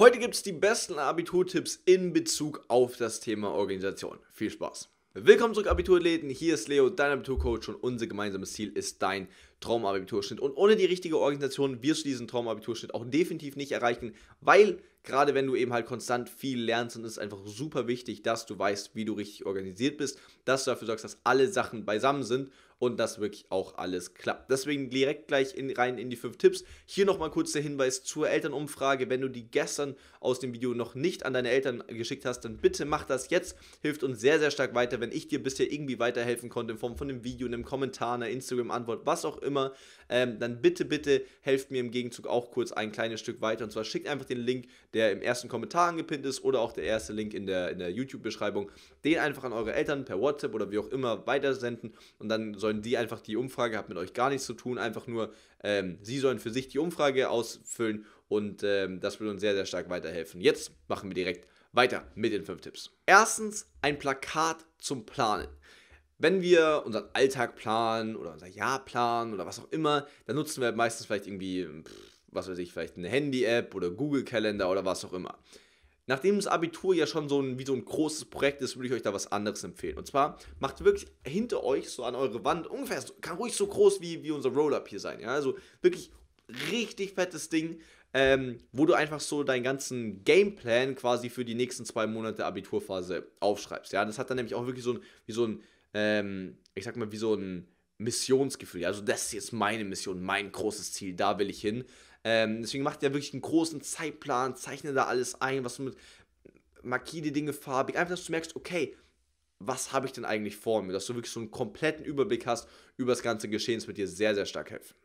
Heute gibt es die besten Abiturtipps in Bezug auf das Thema Organisation. Viel Spaß! Willkommen zurück, Abiturathleten. Hier ist Leo, dein Abiturcoach und unser gemeinsames Ziel ist dein Traumabiturschnitt. Und ohne die richtige Organisation wirst du diesen Traumabiturschnitt auch definitiv nicht erreichen, weil gerade wenn du eben halt konstant viel lernst, dann ist es einfach super wichtig, dass du weißt, wie du richtig organisiert bist, dass du dafür sorgst, dass alle Sachen beisammen sind und dass wirklich auch alles klappt. Deswegen direkt gleich in, rein in die fünf Tipps. Hier nochmal kurz der Hinweis zur Elternumfrage. Wenn du die gestern aus dem Video noch nicht an deine Eltern geschickt hast, dann bitte mach das jetzt. Hilft uns sehr, sehr stark weiter, wenn ich dir bisher irgendwie weiterhelfen konnte in Form von einem Video, einem Kommentar, einer Instagram-Antwort, was auch immer. Ähm, dann bitte, bitte helft mir im Gegenzug auch kurz ein kleines Stück weiter. Und zwar schickt einfach den Link, der im ersten Kommentar angepinnt ist oder auch der erste Link in der, in der YouTube-Beschreibung, den einfach an eure Eltern per WhatsApp oder wie auch immer weitersenden und dann soll sollen die einfach die Umfrage, hat mit euch gar nichts zu tun, einfach nur, ähm, sie sollen für sich die Umfrage ausfüllen und ähm, das wird uns sehr, sehr stark weiterhelfen. Jetzt machen wir direkt weiter mit den fünf Tipps. Erstens ein Plakat zum Planen. Wenn wir unseren Alltag planen oder unser Jahr planen oder was auch immer, dann nutzen wir meistens vielleicht irgendwie, was weiß ich, vielleicht eine Handy-App oder Google-Kalender oder was auch immer. Nachdem das Abitur ja schon so ein, wie so ein großes Projekt ist, würde ich euch da was anderes empfehlen. Und zwar macht wirklich hinter euch so an eure Wand ungefähr, so, kann ruhig so groß wie, wie unser Rollup hier sein. Ja? Also wirklich richtig fettes Ding, ähm, wo du einfach so deinen ganzen Gameplan quasi für die nächsten zwei Monate Abiturphase aufschreibst. Ja? Das hat dann nämlich auch wirklich so ein, wie so ein, ähm, ich sag mal, wie so ein Missionsgefühl. Also das ist jetzt meine Mission, mein großes Ziel, da will ich hin. Ähm, deswegen macht er wirklich einen großen Zeitplan, zeichne da alles ein, was du mit, markiere die Dinge farbig, einfach, dass du merkst, okay, was habe ich denn eigentlich vor mir? Dass du wirklich so einen kompletten Überblick hast über das ganze Geschehen, das wird dir sehr, sehr stark helfen.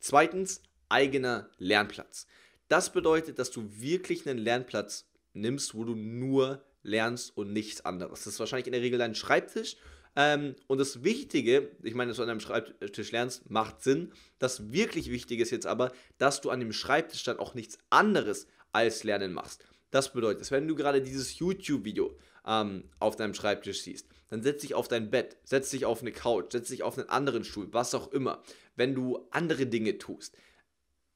Zweitens, eigener Lernplatz. Das bedeutet, dass du wirklich einen Lernplatz nimmst, wo du nur lernst und nichts anderes. Das ist wahrscheinlich in der Regel dein Schreibtisch, ähm, und das Wichtige, ich meine, dass du an deinem Schreibtisch lernst, macht Sinn. Das wirklich Wichtige ist jetzt aber, dass du an dem Schreibtisch dann auch nichts anderes als Lernen machst. Das bedeutet, dass wenn du gerade dieses YouTube-Video ähm, auf deinem Schreibtisch siehst, dann setz dich auf dein Bett, setz dich auf eine Couch, setz dich auf einen anderen Stuhl, was auch immer. Wenn du andere Dinge tust,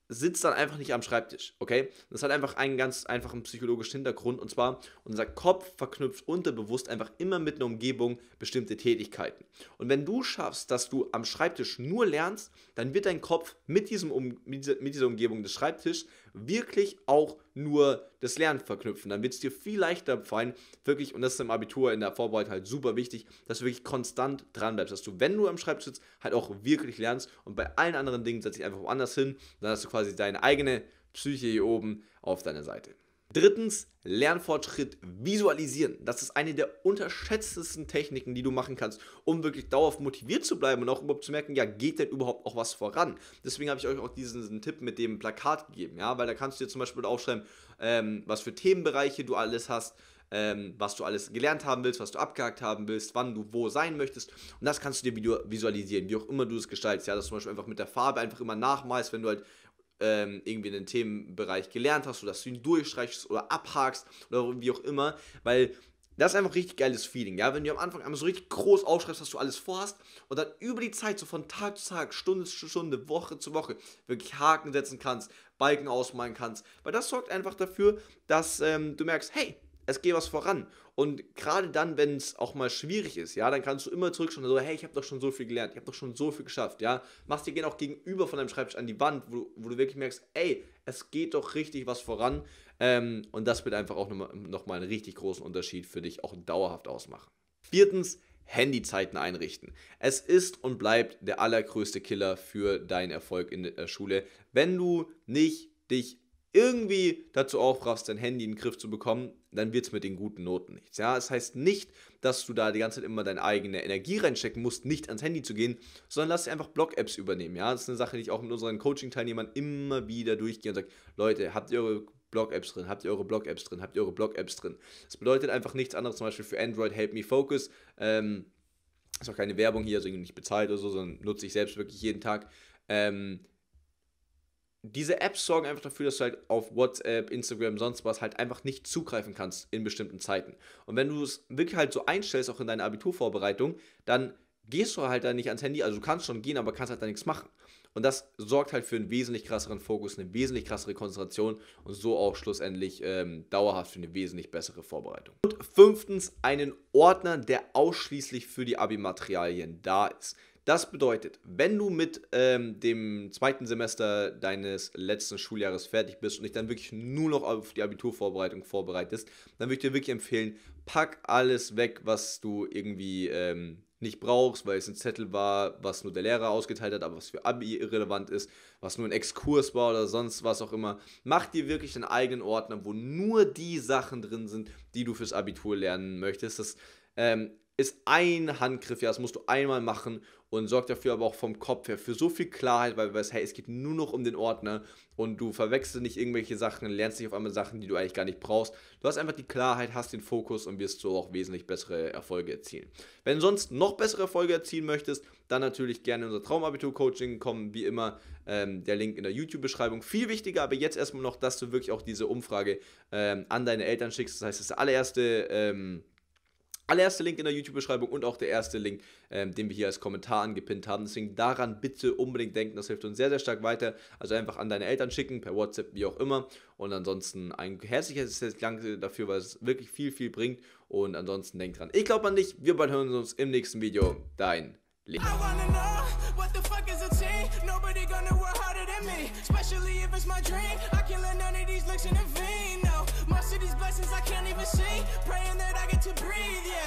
sitzt dann einfach nicht am Schreibtisch, okay? Das hat einfach einen ganz einfachen psychologischen Hintergrund und zwar unser Kopf verknüpft unterbewusst einfach immer mit einer Umgebung bestimmte Tätigkeiten. Und wenn du schaffst, dass du am Schreibtisch nur lernst, dann wird dein Kopf mit, diesem mit, dieser, Umgebung des Schreibtischs wirklich auch nur das Lernen verknüpfen. Dann wird es dir viel leichter fallen, wirklich, und das ist im Abitur, in der Vorbereitung halt super wichtig, dass du wirklich konstant dran bleibst, dass du, wenn du am Schreibtisch sitzt, halt auch wirklich lernst und bei allen anderen Dingen setz dich einfach woanders hin, dann hast du quasi deine eigene Psyche hier oben auf deiner Seite. Drittens, Lernfortschritt visualisieren. Das ist eine der unterschätztesten Techniken, die du machen kannst, um wirklich dauerhaft motiviert zu bleiben und auch überhaupt zu merken, ja, geht denn überhaupt auch was voran? Deswegen habe ich euch auch diesen, diesen, Tipp mit dem Plakat gegeben, ja, weil da kannst du dir zum Beispiel aufschreiben, ähm, was für Themenbereiche du alles hast, ähm, was du alles gelernt haben willst, was du abgehakt haben willst, wann du wo sein möchtest. Und das kannst du dir visualisieren, wie auch immer du es gestaltest. Ja, dass du zum Beispiel einfach mit der Farbe einfach immer nachmalst, wenn du halt ähm, irgendwie den Themenbereich gelernt hast oder dass du ihn durchstreichst oder abhakst oder wie auch immer, weil das ist einfach ein richtig geiles Feeling, ja. Wenn du am Anfang einmal so richtig groß aufschreibst, was du alles vorhast und dann über die Zeit, so von Tag zu Tag, Stunde zu Stunde, Woche zu Woche, wirklich Haken setzen kannst, Balken ausmalen kannst. Weil das sorgt einfach dafür, dass ähm, du merkst, hey, es geht was voran. Und gerade dann, wenn es auch mal schwierig ist, ja, dann kannst du immer zurückschauen und so, hey, ich habe doch schon so viel gelernt, ich habe doch schon so viel geschafft, ja. Machst dir gerne auch gegenüber von deinem Schreibtisch an die Wand, wo, wo du wirklich merkst, ey, es geht doch richtig was voran. Ähm, und das wird einfach auch nochmal noch mal einen richtig großen Unterschied für dich auch dauerhaft ausmachen. Viertens, Handyzeiten einrichten. Es ist und bleibt der allergrößte Killer für deinen Erfolg in der äh, Schule, wenn du nicht dich irgendwie dazu aufraffst, dein Handy in den Griff zu bekommen, dann wird es mit den guten Noten nichts. Ja, das heißt nicht, dass du da die ganze Zeit immer deine eigene Energie reinstecken musst, nicht ans Handy zu gehen, sondern lass dir einfach Blog-Apps übernehmen. Ja, das ist eine Sache, die ich auch mit unseren Coaching-Teilnehmern immer wieder durchgehe und sage, Leute, habt ihr eure Blog-Apps drin, habt ihr eure Blog-Apps drin, habt ihr eure Blog-Apps drin. Das bedeutet einfach nichts anderes, zum Beispiel für Android Help Me Focus. Ähm, ist auch keine Werbung hier, also nicht bezahlt oder so, sondern nutze ich selbst wirklich jeden Tag. Ähm, diese Apps sorgen einfach dafür, dass du halt auf WhatsApp, Instagram, sonst was halt einfach nicht zugreifen kannst in bestimmten Zeiten. Und wenn du es wirklich halt so einstellst, auch in deiner Abiturvorbereitung, dann gehst du halt da nicht ans Handy. Also du kannst schon gehen, aber kannst halt da nichts machen. Und das sorgt halt für einen wesentlich krasseren Fokus, eine wesentlich krassere Konzentration und so auch schlussendlich ähm, dauerhaft für eine wesentlich bessere Vorbereitung. Und fünftens, einen Ordner, der ausschließlich für die Abi-Materialien da ist. Das bedeutet, wenn du mit ähm, dem zweiten Semester deines letzten Schuljahres fertig bist und dich dann wirklich nur noch auf die Abiturvorbereitung vorbereitest, dann würde ich dir wirklich empfehlen, pack alles weg, was du irgendwie ähm, nicht brauchst, weil es ein Zettel war, was nur der Lehrer ausgeteilt hat, aber was für Abi irrelevant ist, was nur ein Exkurs war oder sonst was auch immer. Mach dir wirklich einen eigenen Ordner, wo nur die Sachen drin sind, die du fürs Abitur lernen möchtest. Das ähm, ist ein Handgriff, ja, das musst du einmal machen und sorgt dafür aber auch vom Kopf her für so viel Klarheit, weil du weißt, hey, es geht nur noch um den Ordner und du verwechselst nicht irgendwelche Sachen, lernst nicht auf einmal Sachen, die du eigentlich gar nicht brauchst. Du hast einfach die Klarheit, hast den Fokus und wirst so auch wesentlich bessere Erfolge erzielen. Wenn du sonst noch bessere Erfolge erzielen möchtest, dann natürlich gerne in unser Traumabitur-Coaching kommen, wie immer ähm, der Link in der YouTube-Beschreibung. Viel wichtiger aber jetzt erstmal noch, dass du wirklich auch diese Umfrage ähm, an deine Eltern schickst, das heißt, das allererste... Ähm, allererste Link in der YouTube-Beschreibung und auch der erste Link, ähm, den wir hier als Kommentar angepinnt haben. Deswegen daran bitte unbedingt denken, das hilft uns sehr, sehr stark weiter. Also einfach an deine Eltern schicken, per WhatsApp, wie auch immer. Und ansonsten ein herzliches Dank dafür, weil es wirklich viel, viel bringt. Und ansonsten denkt dran. Ich glaube an dich. Wir bald hören uns im nächsten Video. Dein I wanna know what the fuck is a team. Nobody gonna work harder than me, especially if it's my dream. I can not let none of these looks in a vein. No, most of these blessings I can't even see. Praying that I get to breathe, yeah.